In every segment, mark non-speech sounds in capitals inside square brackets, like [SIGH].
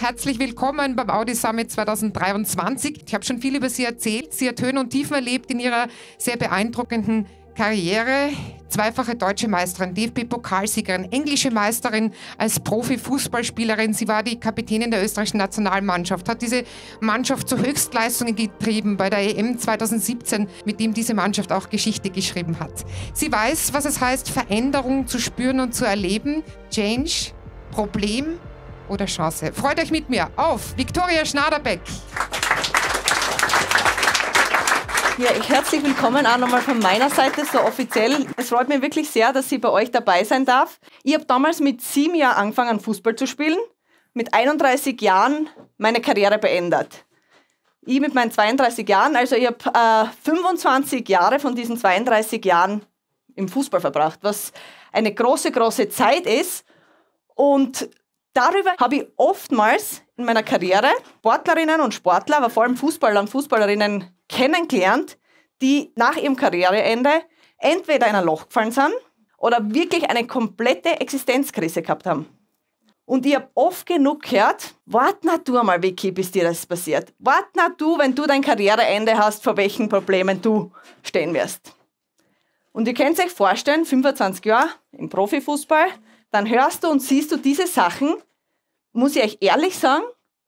Herzlich willkommen beim Audi Summit 2023. Ich habe schon viel über Sie erzählt. Sie hat Höhen und Tiefen erlebt in Ihrer sehr beeindruckenden Karriere. Zweifache deutsche Meisterin, DFB-Pokalsiegerin, englische Meisterin als Profi-Fußballspielerin. Sie war die Kapitänin der österreichischen Nationalmannschaft, hat diese Mannschaft zu Höchstleistungen getrieben bei der EM 2017, mit dem diese Mannschaft auch Geschichte geschrieben hat. Sie weiß, was es heißt, Veränderungen zu spüren und zu erleben. Change, Problem, oder Chance. Freut euch mit mir auf Viktoria Schnaderbeck. Ja, herzlich willkommen auch nochmal von meiner Seite, so offiziell. Es freut mich wirklich sehr, dass ich bei euch dabei sein darf. Ich habe damals mit sieben Jahren angefangen, Fußball zu spielen, mit 31 Jahren meine Karriere beendet. Ich mit meinen 32 Jahren, also ich habe äh, 25 Jahre von diesen 32 Jahren im Fußball verbracht, was eine große, große Zeit ist. Und Darüber habe ich oftmals in meiner Karriere Sportlerinnen und Sportler, aber vor allem Fußballer und Fußballerinnen kennengelernt, die nach ihrem Karriereende entweder in ein Loch gefallen sind oder wirklich eine komplette Existenzkrise gehabt haben. Und ich habe oft genug gehört, wart na du einmal, Vicky, bis dir das passiert. Wart na du, wenn du dein Karriereende hast, vor welchen Problemen du stehen wirst. Und ihr könnt euch vorstellen, 25 Jahre im Profifußball, dann hörst du und siehst du diese Sachen, muss ich euch ehrlich sagen,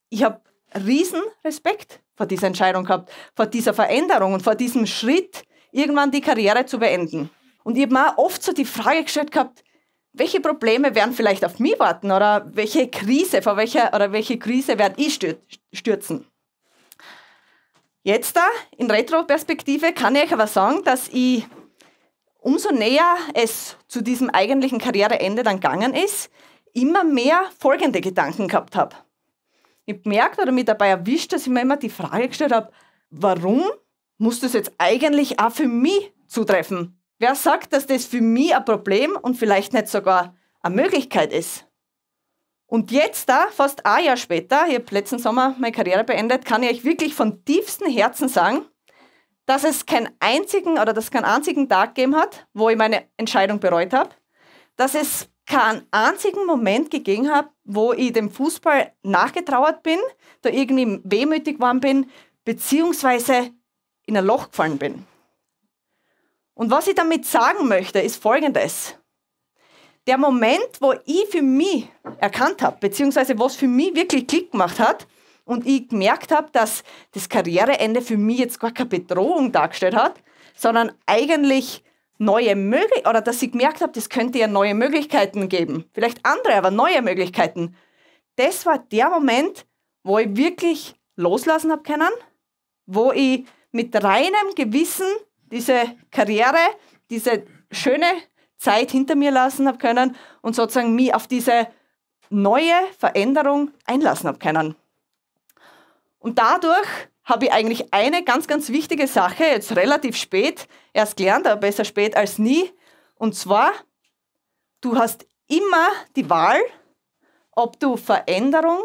ich habe riesen Respekt vor dieser Entscheidung gehabt, vor dieser Veränderung und vor diesem Schritt, irgendwann die Karriere zu beenden. Und ich habe mir auch oft so die Frage gestellt gehabt, welche Probleme werden vielleicht auf mich warten oder welche Krise, vor welcher oder welche Krise werde ich stürzen? Jetzt da, in Retro-Perspektive, kann ich euch aber sagen, dass ich umso näher es zu diesem eigentlichen Karriereende dann gegangen ist, immer mehr folgende Gedanken gehabt habe. Ich merkt oder mich dabei erwischt, dass ich mir immer die Frage gestellt habe, warum muss das jetzt eigentlich auch für mich zutreffen? Wer sagt, dass das für mich ein Problem und vielleicht nicht sogar eine Möglichkeit ist? Und jetzt da, fast ein Jahr später, ich habe letzten Sommer meine Karriere beendet, kann ich euch wirklich von tiefstem Herzen sagen, dass es keinen einzigen oder dass keinen einzigen Tag gegeben hat, wo ich meine Entscheidung bereut habe, dass es keinen einzigen Moment gegeben habe, wo ich dem Fußball nachgetrauert bin, da irgendwie wehmütig geworden bin, beziehungsweise in ein Loch gefallen bin. Und was ich damit sagen möchte, ist Folgendes. Der Moment, wo ich für mich erkannt habe, beziehungsweise was für mich wirklich Klick gemacht hat, und ich gemerkt habe, dass das Karriereende für mich jetzt gar keine Bedrohung dargestellt hat, sondern eigentlich neue Möglichkeiten, oder dass ich gemerkt habe, das könnte ja neue Möglichkeiten geben. Vielleicht andere, aber neue Möglichkeiten. Das war der Moment, wo ich wirklich loslassen habe können, wo ich mit reinem Gewissen diese Karriere, diese schöne Zeit hinter mir lassen habe können und sozusagen mich auf diese neue Veränderung einlassen habe können. Und dadurch habe ich eigentlich eine ganz, ganz wichtige Sache jetzt relativ spät erst gelernt, aber besser spät als nie. Und zwar, du hast immer die Wahl, ob du Veränderung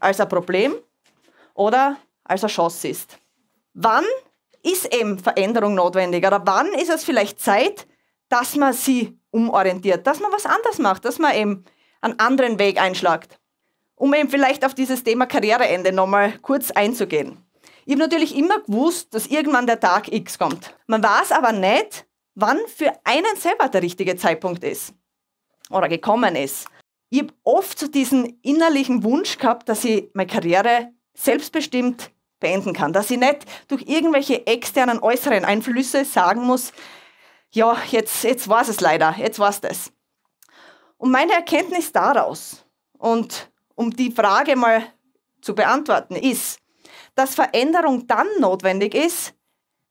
als ein Problem oder als eine Chance siehst. Wann ist eben Veränderung notwendig oder wann ist es vielleicht Zeit, dass man sie umorientiert, dass man was anders macht, dass man eben einen anderen Weg einschlagt? um eben vielleicht auf dieses Thema Karriereende nochmal kurz einzugehen. Ich habe natürlich immer gewusst, dass irgendwann der Tag X kommt. Man weiß aber nicht, wann für einen selber der richtige Zeitpunkt ist oder gekommen ist. Ich habe oft so diesen innerlichen Wunsch gehabt, dass ich meine Karriere selbstbestimmt beenden kann, dass ich nicht durch irgendwelche externen äußeren Einflüsse sagen muss, ja, jetzt, jetzt war es leider, jetzt war es das. Und meine Erkenntnis daraus und um die Frage mal zu beantworten, ist, dass Veränderung dann notwendig ist,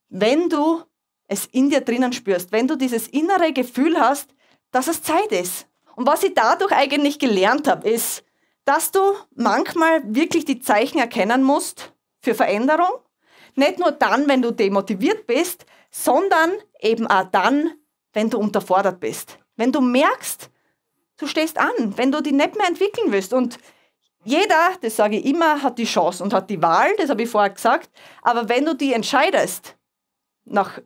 wenn du es in dir drinnen spürst, wenn du dieses innere Gefühl hast, dass es Zeit ist. Und was ich dadurch eigentlich gelernt habe, ist, dass du manchmal wirklich die Zeichen erkennen musst für Veränderung. Nicht nur dann, wenn du demotiviert bist, sondern eben auch dann, wenn du unterfordert bist. Wenn du merkst, du stehst an, wenn du dich nicht mehr entwickeln willst. Und jeder, das sage ich immer, hat die Chance und hat die Wahl, das habe ich vorher gesagt. Aber wenn du die entscheidest, nach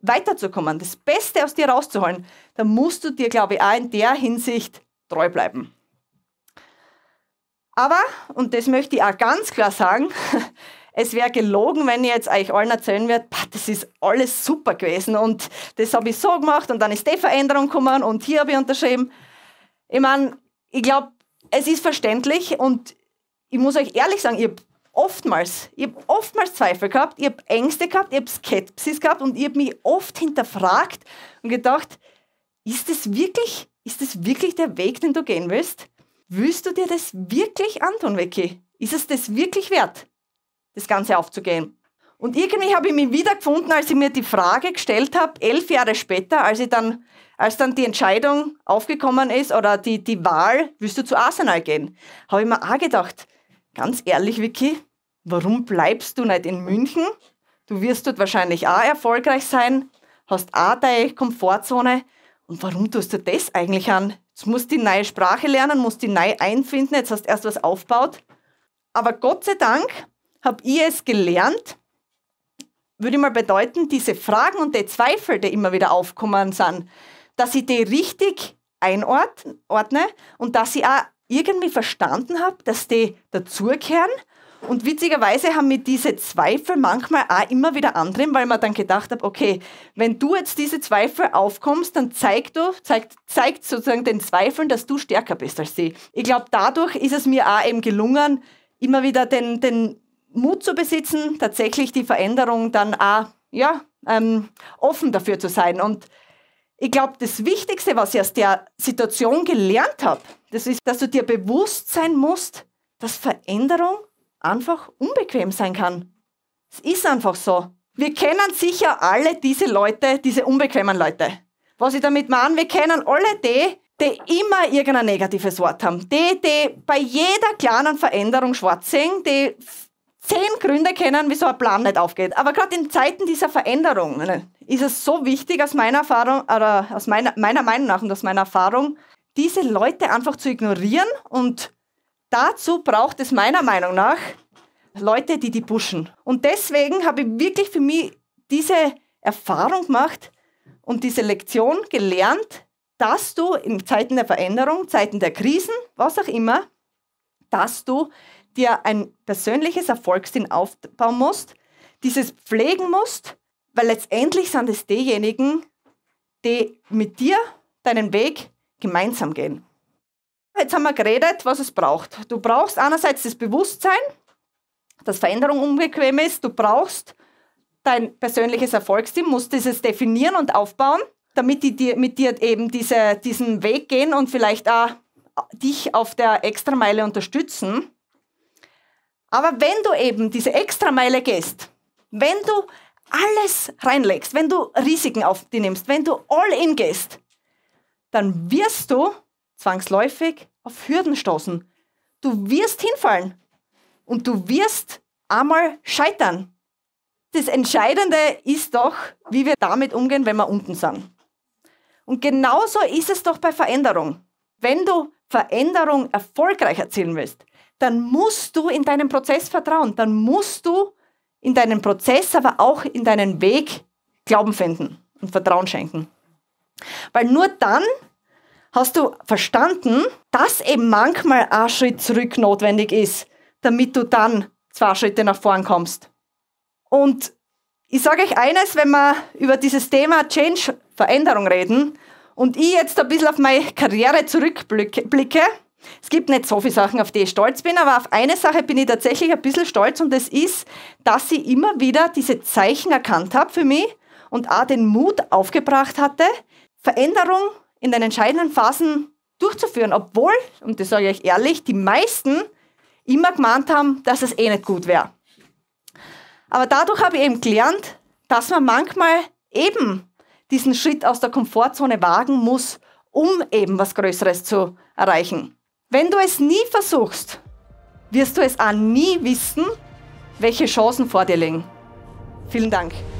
weiterzukommen, das Beste aus dir rauszuholen, dann musst du dir, glaube ich, auch in der Hinsicht treu bleiben. Aber, und das möchte ich auch ganz klar sagen, [LAUGHS] es wäre gelogen, wenn ich jetzt euch allen erzählen würde, das ist alles super gewesen und das habe ich so gemacht und dann ist die Veränderung gekommen und hier habe ich unterschrieben. Ich meine, ich glaube, es ist verständlich und ich muss euch ehrlich sagen, ihr oftmals, ich habe oftmals Zweifel gehabt, ich habe Ängste gehabt, ich habe Skepsis gehabt und ich habe mich oft hinterfragt und gedacht, ist das wirklich, ist das wirklich der Weg, den du gehen willst? Willst du dir das wirklich antun, Vicky? Ist es das wirklich wert, das Ganze aufzugehen? Und irgendwie habe ich mich wiedergefunden, als ich mir die Frage gestellt habe, elf Jahre später, als ich dann als dann die Entscheidung aufgekommen ist oder die, die Wahl, willst du zu Arsenal gehen, habe ich mir auch gedacht, ganz ehrlich, Vicky, warum bleibst du nicht in München? Du wirst dort wahrscheinlich auch erfolgreich sein, hast auch deine Komfortzone. Und warum tust du das eigentlich an? Jetzt musst du die neue Sprache lernen, musst die neu einfinden, jetzt hast du erst was aufgebaut. Aber Gott sei Dank habe ich es gelernt, würde ich mal bedeuten, diese Fragen und die Zweifel, die immer wieder aufkommen sind, dass ich die richtig einordne und dass ich auch irgendwie verstanden habe, dass die dazugehören. Und witzigerweise haben mir diese Zweifel manchmal auch immer wieder anderen, weil man dann gedacht habe, okay, wenn du jetzt diese Zweifel aufkommst, dann zeigt du, zeigt, zeigt sozusagen den Zweifeln, dass du stärker bist als sie. Ich glaube, dadurch ist es mir auch eben gelungen, immer wieder den, den Mut zu besitzen, tatsächlich die Veränderung dann auch, ja, ähm, offen dafür zu sein. Und ich glaube, das Wichtigste, was ich aus der Situation gelernt habe, das ist, dass du dir bewusst sein musst, dass Veränderung einfach unbequem sein kann. Es ist einfach so. Wir kennen sicher alle diese Leute, diese unbequemen Leute. Was ich damit meine, wir kennen alle die, die immer irgendein negatives Wort haben. Die, die bei jeder kleinen Veränderung schwarz sehen, die zehn Gründe kennen, wieso ein Plan nicht aufgeht. Aber gerade in Zeiten dieser Veränderung ne, ist es so wichtig, aus meiner Erfahrung, oder aus meiner, meiner Meinung nach und aus meiner Erfahrung, diese Leute einfach zu ignorieren. Und dazu braucht es meiner Meinung nach Leute, die die pushen. Und deswegen habe ich wirklich für mich diese Erfahrung gemacht und diese Lektion gelernt, dass du in Zeiten der Veränderung, Zeiten der Krisen, was auch immer, dass du dir ein persönliches Erfolgsding aufbauen musst, dieses pflegen musst, weil letztendlich sind es diejenigen, die mit dir deinen Weg gemeinsam gehen. Jetzt haben wir geredet, was es braucht. Du brauchst einerseits das Bewusstsein, dass Veränderung unbequem ist. Du brauchst dein persönliches Erfolgsteam, musst dieses definieren und aufbauen, damit die dir, mit dir eben diese, diesen Weg gehen und vielleicht auch dich auf der Extrameile unterstützen. Aber wenn du eben diese Extrameile gehst, wenn du alles reinlegst, wenn du Risiken auf dich nimmst, wenn du all in gehst, dann wirst du zwangsläufig auf Hürden stoßen. Du wirst hinfallen und du wirst einmal scheitern. Das Entscheidende ist doch, wie wir damit umgehen, wenn wir unten sind. Und genauso ist es doch bei Veränderung. Wenn du Veränderung erfolgreich erzielen willst, dann musst du in deinen Prozess vertrauen, dann musst du in deinen Prozess, aber auch in deinen Weg Glauben finden und Vertrauen schenken. Weil nur dann hast du verstanden, dass eben manchmal ein Schritt zurück notwendig ist, damit du dann zwei Schritte nach vorn kommst. Und ich sage euch eines, wenn wir über dieses Thema Change, Veränderung reden und ich jetzt ein bisschen auf meine Karriere zurückblicke, es gibt nicht so viele Sachen, auf die ich stolz bin, aber auf eine Sache bin ich tatsächlich ein bisschen stolz und das ist, dass ich immer wieder diese Zeichen erkannt habe für mich und auch den Mut aufgebracht hatte, Veränderung in den entscheidenden Phasen durchzuführen, obwohl, und das sage ich ehrlich, die meisten immer gemahnt haben, dass es eh nicht gut wäre. Aber dadurch habe ich eben gelernt, dass man manchmal eben diesen Schritt aus der Komfortzone wagen muss, um eben was Größeres zu erreichen. Wenn du es nie versuchst, wirst du es auch nie wissen, welche Chancen vor dir liegen. Vielen Dank.